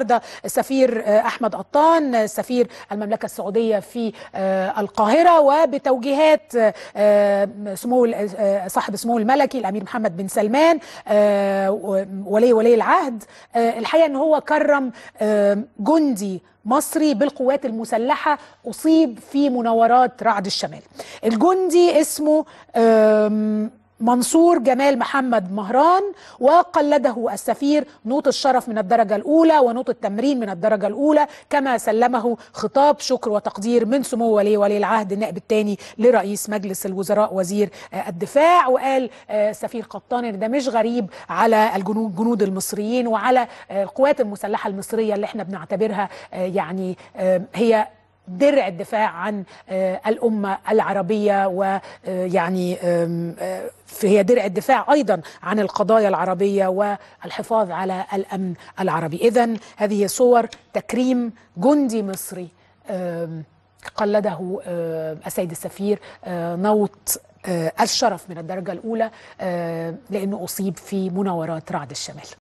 النهارده السفير آه، احمد قطان سفير المملكه السعوديه في آه، القاهره وبتوجيهات آه، سمو صاحب سمو الملكي الامير محمد بن سلمان ولي ولي العهد الحقيقه ان هو كرم جندي مصري بالقوات المسلحة أصيب في مناورات رعد الشمال الجندي اسمه منصور جمال محمد مهران وقلده السفير نوط الشرف من الدرجة الأولى ونوط التمرين من الدرجة الأولى كما سلمه خطاب شكر وتقدير من سمو ولي ولي العهد النائب الثاني لرئيس مجلس الوزراء وزير آه، الدفاع وقال السفير آه، قطان إن ده مش غريب على الجنود المصريين وعلى آه، القوات المسلحة المصرية اللي احنا بنعتبرها يعني هي درع الدفاع عن آه، الأمة العربية ويعني آه، آه، هي درع الدفاع أيضا عن القضايا العربية والحفاظ على الأمن العربي إذا هذه صور تكريم جندي مصري قلده السيد السفير نوط الشرف من الدرجة الأولى لأنه أصيب في مناورات رعد الشمال